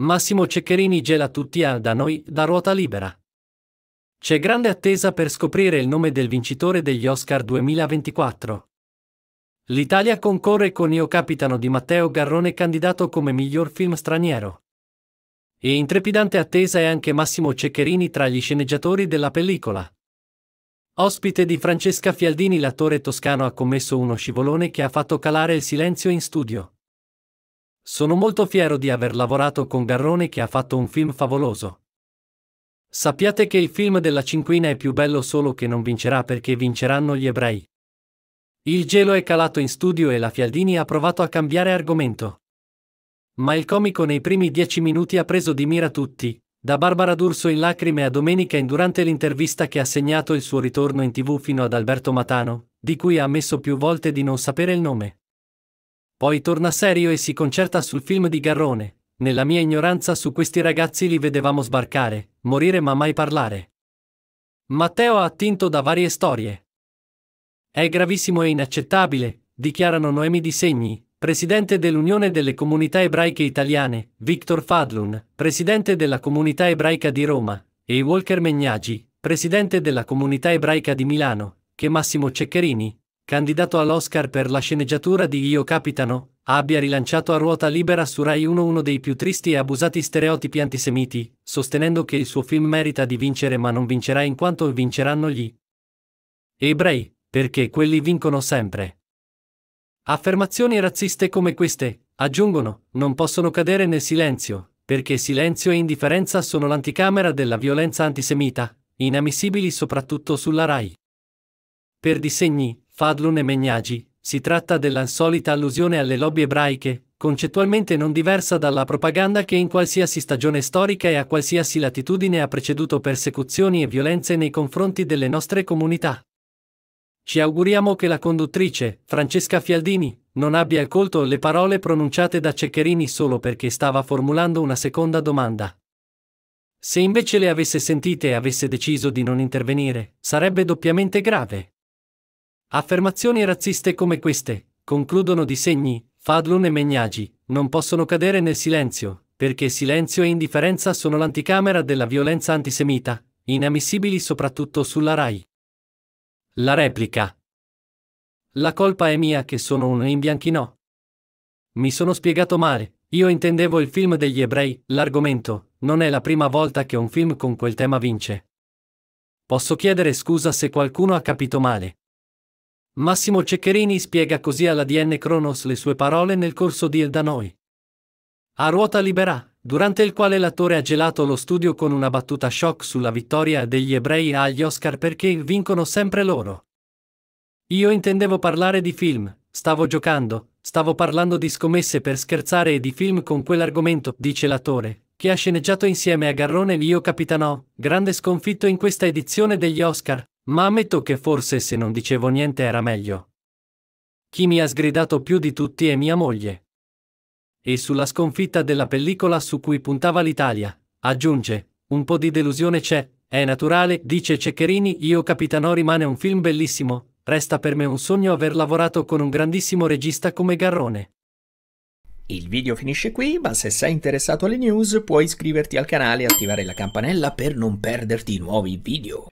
Massimo Ceccherini gela tutti a Da noi, da ruota libera. C'è grande attesa per scoprire il nome del vincitore degli Oscar 2024. L'Italia concorre con Io Capitano di Matteo Garrone candidato come miglior film straniero. E in trepidante attesa è anche Massimo Ceccherini tra gli sceneggiatori della pellicola. Ospite di Francesca Fialdini l'attore toscano ha commesso uno scivolone che ha fatto calare il silenzio in studio. Sono molto fiero di aver lavorato con Garrone che ha fatto un film favoloso. Sappiate che il film della cinquina è più bello solo che non vincerà perché vinceranno gli ebrei. Il gelo è calato in studio e la Fialdini ha provato a cambiare argomento. Ma il comico nei primi dieci minuti ha preso di mira tutti, da Barbara D'Urso in lacrime a Domenica in durante l'intervista che ha segnato il suo ritorno in tv fino ad Alberto Matano, di cui ha ammesso più volte di non sapere il nome. Poi torna serio e si concerta sul film di Garrone. Nella mia ignoranza su questi ragazzi li vedevamo sbarcare, morire ma mai parlare. Matteo ha attinto da varie storie. È gravissimo e inaccettabile, dichiarano Noemi Di Segni, presidente dell'Unione delle Comunità Ebraiche Italiane, Victor Fadlun, presidente della Comunità Ebraica di Roma, e Walker Megnagi, presidente della Comunità Ebraica di Milano, che Massimo Ceccherini, candidato all'Oscar per la sceneggiatura di Io Capitano, abbia rilanciato a ruota libera su Rai 1 uno dei più tristi e abusati stereotipi antisemiti, sostenendo che il suo film merita di vincere ma non vincerà in quanto vinceranno gli ebrei, perché quelli vincono sempre. Affermazioni razziste come queste, aggiungono, non possono cadere nel silenzio, perché silenzio e indifferenza sono l'anticamera della violenza antisemita, inammissibili soprattutto sulla RAI. Per disegni, Fadlun e Megnagi, si tratta dell'insolita allusione alle lobby ebraiche, concettualmente non diversa dalla propaganda che in qualsiasi stagione storica e a qualsiasi latitudine ha preceduto persecuzioni e violenze nei confronti delle nostre comunità. Ci auguriamo che la conduttrice, Francesca Fialdini, non abbia accolto le parole pronunciate da Ceccherini solo perché stava formulando una seconda domanda. Se invece le avesse sentite e avesse deciso di non intervenire, sarebbe doppiamente grave. Affermazioni razziste come queste, concludono Disegni, Fadlun e Megnagi, non possono cadere nel silenzio, perché silenzio e indifferenza sono l'anticamera della violenza antisemita, inammissibili soprattutto sulla RAI. La replica. La colpa è mia che sono un imbianchino. Mi sono spiegato male, io intendevo il film degli ebrei, l'argomento, non è la prima volta che un film con quel tema vince. Posso chiedere scusa se qualcuno ha capito male. Massimo Ceccherini spiega così alla DN Kronos le sue parole nel corso di Il da Noi. A ruota libera, durante il quale l'attore ha gelato lo studio con una battuta shock sulla vittoria degli ebrei agli Oscar perché vincono sempre loro. Io intendevo parlare di film, stavo giocando, stavo parlando di scommesse per scherzare e di film con quell'argomento, dice l'attore, che ha sceneggiato insieme a Garrone Io Capitanò, grande sconfitto in questa edizione degli Oscar, ma ammetto che forse se non dicevo niente era meglio. Chi mi ha sgridato più di tutti è mia moglie. E sulla sconfitta della pellicola su cui puntava l'Italia, aggiunge, un po' di delusione c'è, è naturale, dice Ceccherini, io capitano rimane un film bellissimo, resta per me un sogno aver lavorato con un grandissimo regista come Garrone. Il video finisce qui, ma se sei interessato alle news puoi iscriverti al canale e attivare la campanella per non perderti nuovi video.